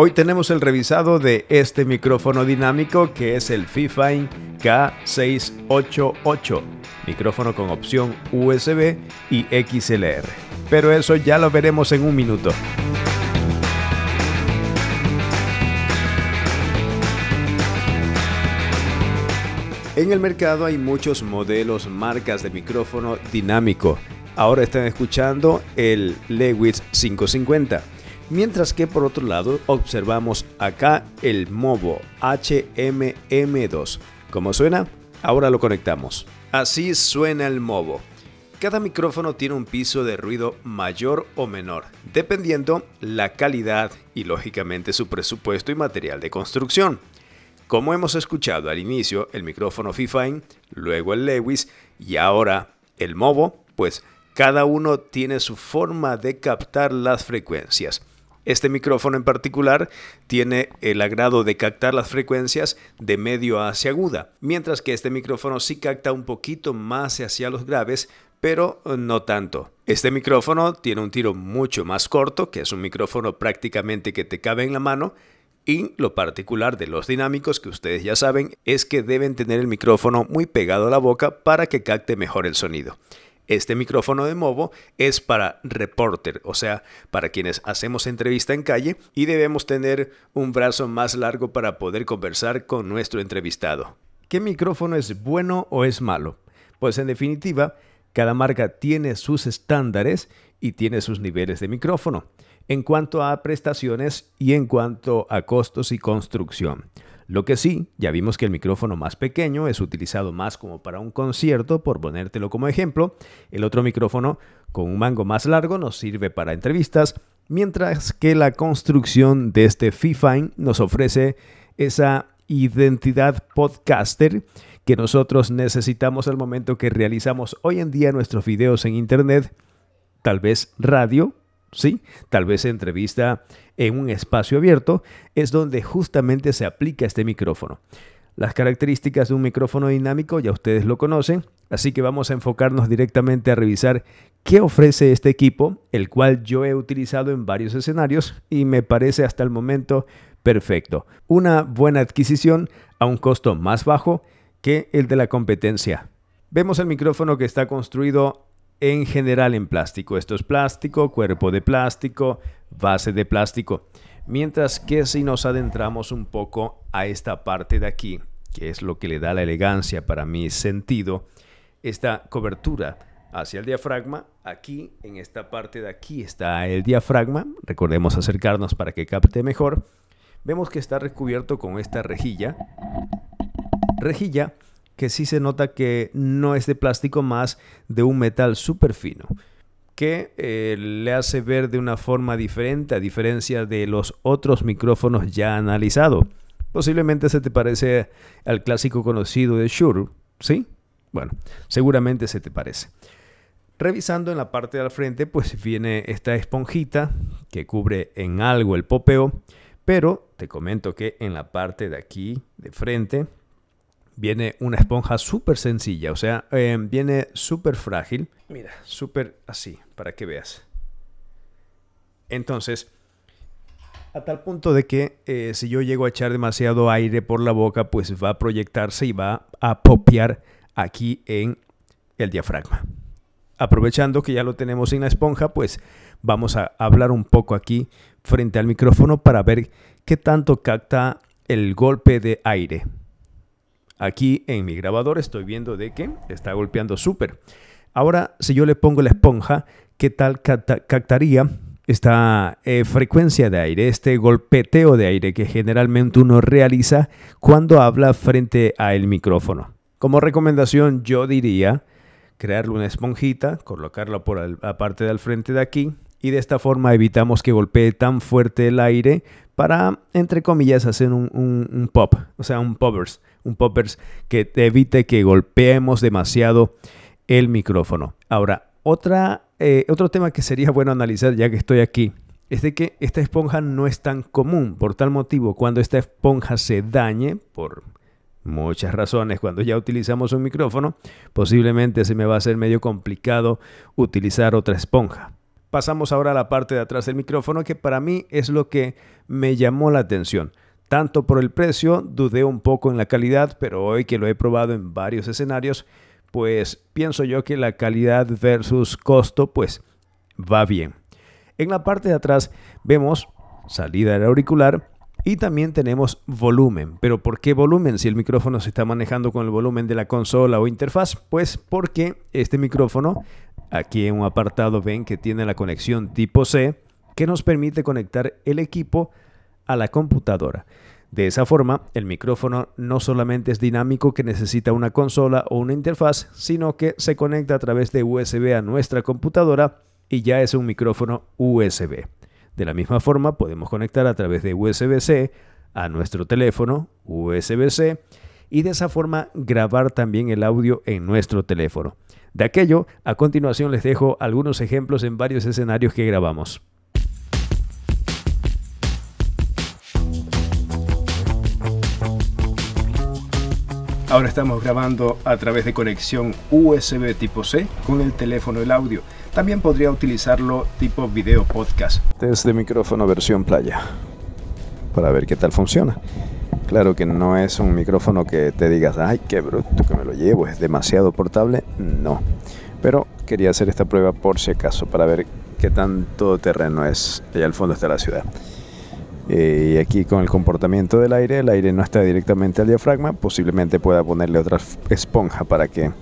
Hoy tenemos el revisado de este micrófono dinámico que es el Fifine K688, micrófono con opción USB y XLR. Pero eso ya lo veremos en un minuto. En el mercado hay muchos modelos, marcas de micrófono dinámico. Ahora están escuchando el Lewis 550 Mientras que por otro lado observamos acá el MOBO HMM2. ¿Cómo suena? Ahora lo conectamos. Así suena el MOBO. Cada micrófono tiene un piso de ruido mayor o menor, dependiendo la calidad y lógicamente su presupuesto y material de construcción. Como hemos escuchado al inicio, el micrófono Fifine, luego el Lewis y ahora el MOBO, pues cada uno tiene su forma de captar las frecuencias. Este micrófono en particular tiene el agrado de captar las frecuencias de medio hacia aguda, mientras que este micrófono sí capta un poquito más hacia los graves, pero eh, no tanto. Este micrófono tiene un tiro mucho más corto, que es un micrófono prácticamente que te cabe en la mano, y lo particular de los dinámicos que ustedes ya saben es que deben tener el micrófono muy pegado a la boca para que capte mejor el sonido. Este micrófono de Movo es para reporter, o sea, para quienes hacemos entrevista en calle y debemos tener un brazo más largo para poder conversar con nuestro entrevistado. ¿Qué micrófono es bueno o es malo? Pues en definitiva, cada marca tiene sus estándares y tiene sus niveles de micrófono en cuanto a prestaciones y en cuanto a costos y construcción. Lo que sí, ya vimos que el micrófono más pequeño es utilizado más como para un concierto, por ponértelo como ejemplo. El otro micrófono con un mango más largo nos sirve para entrevistas, mientras que la construcción de este Fifine nos ofrece esa identidad podcaster que nosotros necesitamos al momento que realizamos hoy en día nuestros videos en internet, tal vez radio, Sí, tal vez entrevista en un espacio abierto es donde justamente se aplica este micrófono. Las características de un micrófono dinámico ya ustedes lo conocen, así que vamos a enfocarnos directamente a revisar qué ofrece este equipo, el cual yo he utilizado en varios escenarios y me parece hasta el momento perfecto. Una buena adquisición a un costo más bajo que el de la competencia. Vemos el micrófono que está construido en general en plástico. Esto es plástico, cuerpo de plástico, base de plástico. Mientras que si nos adentramos un poco a esta parte de aquí, que es lo que le da la elegancia para mi sentido, esta cobertura hacia el diafragma, aquí en esta parte de aquí está el diafragma, recordemos acercarnos para que capte mejor, vemos que está recubierto con esta rejilla, rejilla que sí se nota que no es de plástico más de un metal súper fino que eh, le hace ver de una forma diferente a diferencia de los otros micrófonos ya analizados. Posiblemente se te parece al clásico conocido de Shure, ¿sí? Bueno, seguramente se te parece. Revisando en la parte de al frente, pues viene esta esponjita que cubre en algo el popeo, pero te comento que en la parte de aquí, de frente, viene una esponja súper sencilla, o sea, eh, viene súper frágil. Mira, súper así, para que veas. Entonces, a tal punto de que eh, si yo llego a echar demasiado aire por la boca, pues va a proyectarse y va a popear aquí en el diafragma. Aprovechando que ya lo tenemos en la esponja, pues vamos a hablar un poco aquí frente al micrófono para ver qué tanto capta el golpe de aire. Aquí en mi grabador estoy viendo de que está golpeando súper. Ahora, si yo le pongo la esponja, ¿qué tal captaría esta eh, frecuencia de aire, este golpeteo de aire que generalmente uno realiza cuando habla frente al micrófono? Como recomendación, yo diría crearle una esponjita, colocarla por la parte del frente de aquí, y de esta forma evitamos que golpee tan fuerte el aire, para, entre comillas, hacer un, pop, o sea, un poppers, un poppers que evite que golpeemos demasiado el micrófono. Ahora, otra, eh, otro tema que sería bueno analizar ya que estoy aquí es de que esta esponja no es tan común. Por tal motivo, cuando esta esponja se dañe, por muchas razones, cuando ya utilizamos un micrófono, posiblemente se me va a hacer medio complicado utilizar otra esponja pasamos ahora a la parte de atrás del micrófono que para mí es lo que me llamó la atención. Tanto por el precio, dudé un poco en la calidad, pero hoy que lo he probado en varios escenarios, pues pienso yo que la calidad versus costo pues va bien. En la parte de atrás vemos salida del auricular y también tenemos volumen. ¿Pero por qué volumen? Si el micrófono se está manejando con el volumen de la consola o interfaz, pues porque este micrófono, aquí en un apartado ven que tiene la conexión tipo C, que nos permite conectar el equipo a la computadora. De esa forma, el micrófono no solamente es dinámico que necesita una consola o una interfaz, sino que se conecta a través de USB a nuestra computadora y ya es un micrófono USB. De la misma forma, podemos conectar a través de USB-C a nuestro teléfono USB-C y de esa forma grabar también el audio en nuestro teléfono. De aquello, a continuación les dejo algunos ejemplos en varios escenarios que grabamos. Ahora estamos grabando a través de conexión USB tipo C con el teléfono el audio. También podría utilizarlo tipo video podcast. de micrófono versión playa, para ver qué tal funciona. Claro que no es un micrófono que te digas, ay, qué bruto que me lo llevo, es demasiado portable, no. Pero quería hacer esta prueba por si acaso, para ver qué tanto terreno es. Allá al fondo está la ciudad. Eh, y aquí con el comportamiento del aire, el aire no está directamente al diafragma, posiblemente pueda ponerle otra esponja para que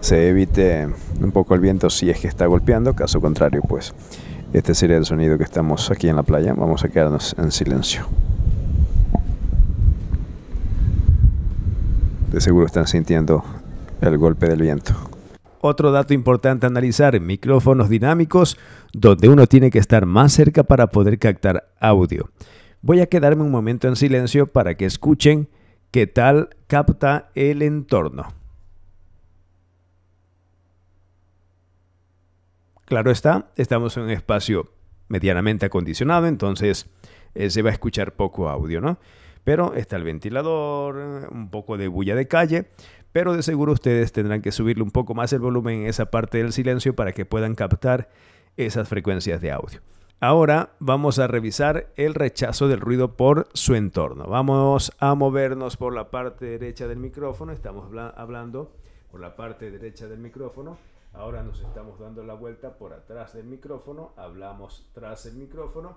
se evite un poco el viento si es que está golpeando, caso contrario pues este sería el sonido que estamos aquí en la playa, vamos a quedarnos en silencio. De seguro están sintiendo el golpe del viento. Otro dato importante a analizar, micrófonos dinámicos, donde uno tiene que estar más cerca para poder captar audio. Voy a quedarme un momento en silencio para que escuchen qué tal capta el entorno. Claro está, estamos en un espacio medianamente acondicionado, entonces eh, se va a escuchar poco audio, ¿no? Pero está el ventilador, un poco de bulla de calle, pero de seguro ustedes tendrán que subirle un poco más el volumen en esa parte del silencio para que puedan captar esas frecuencias de audio. Ahora vamos a revisar el rechazo del ruido por su entorno. Vamos a movernos por la parte derecha del micrófono, estamos hablando por la parte derecha del micrófono Ahora nos estamos dando la vuelta por atrás del micrófono, hablamos tras el micrófono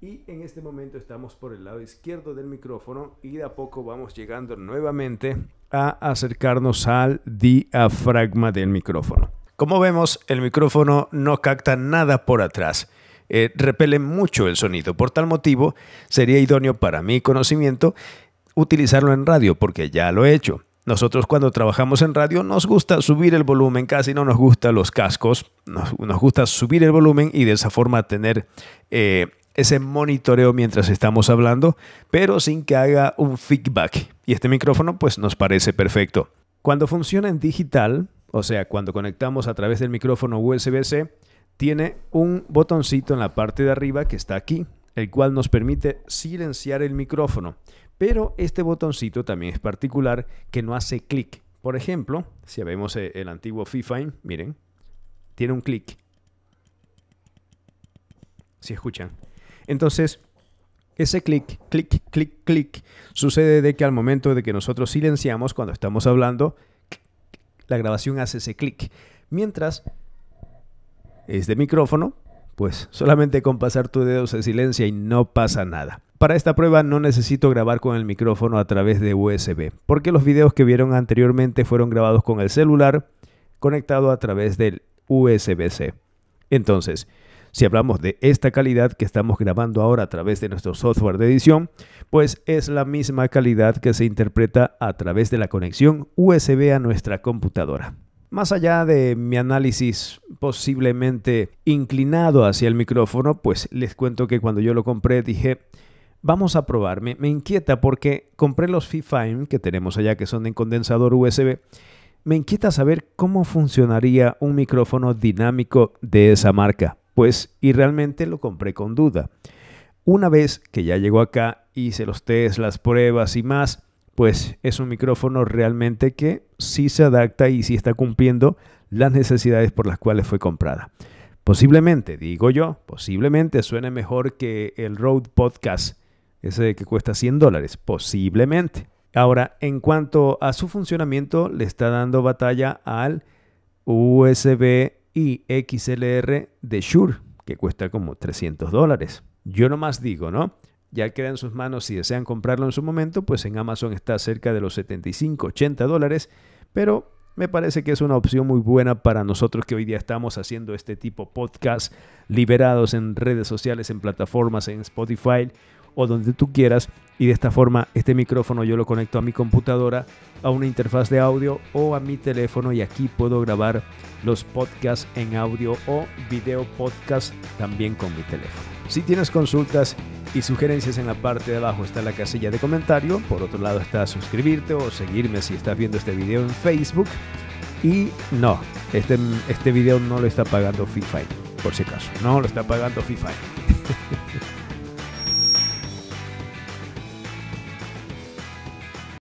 y en este momento estamos por el lado izquierdo del micrófono y de a poco vamos llegando nuevamente a acercarnos al diafragma del micrófono. Como vemos, el micrófono no capta nada por atrás. Eh, repele mucho el sonido. Por tal motivo, sería idóneo para mi conocimiento utilizarlo en radio porque ya lo he hecho. Nosotros cuando trabajamos en radio nos gusta subir el volumen, casi no nos gusta los cascos, nos, gusta subir el volumen y de esa forma tener eh, ese monitoreo mientras estamos hablando, pero sin que haga un feedback. Y este micrófono pues nos parece perfecto. Cuando funciona en digital, o sea, cuando conectamos a través del micrófono USB-C, tiene un botoncito en la parte de arriba que está aquí, el cual nos permite silenciar el micrófono. Pero este botoncito también es particular que no hace clic. Por ejemplo, si vemos eh, el antiguo FIFINE, miren, tiene un clic. Si escuchan. Entonces, ese clic, clic, clic, clic, sucede de que al momento de que nosotros silenciamos cuando estamos hablando, la grabación hace ese clic. Mientras es de micrófono, pues solamente con pasar tu dedo se silencia y no pasa nada. Para esta prueba no necesito grabar con el micrófono a través de USB, porque los videos que vieron anteriormente fueron grabados con el celular conectado a través del USB-C. Entonces, si hablamos de esta calidad que estamos grabando ahora a través de nuestro software de edición, pues es la misma calidad que se interpreta a través de la conexión USB a nuestra computadora. Más allá de mi análisis posiblemente inclinado hacia el micrófono, pues les cuento que cuando yo lo compré dije, Vamos a probarme. Me, inquieta porque compré los Fifine que tenemos allá, que son en condensador USB. Me inquieta saber cómo funcionaría un micrófono dinámico de esa marca. Pues, y realmente lo compré con duda. Una vez que ya llegó acá, hice los test, las pruebas y más, pues es un micrófono realmente que sí se adapta y sí está cumpliendo las necesidades por las cuales fue comprada. Posiblemente, digo yo, posiblemente suene mejor que el Rode Podcast ese que cuesta 100 dólares, posiblemente. Ahora, en cuanto a su funcionamiento, le está dando batalla al USB y XLR de Shure, que cuesta como 300 dólares. Yo nomás digo, ¿no? Ya queda en sus manos si desean comprarlo en su momento, pues en Amazon está cerca de los 75, 80 dólares, pero me parece que es una opción muy buena para nosotros que hoy día estamos haciendo este tipo de podcast liberados en redes sociales, en plataformas, en Spotify o donde tú quieras. Y de esta forma este micrófono yo lo conecto a mi computadora, a una interfaz de audio o a mi teléfono y aquí puedo grabar los podcasts en audio o video podcast también con mi teléfono. Si tienes consultas y sugerencias en la parte de abajo está la casilla de comentario. Por otro lado está suscribirte o seguirme si estás viendo este video en Facebook. Y no, este, este video no lo está pagando FIFA, por si acaso. No lo está pagando FIFA.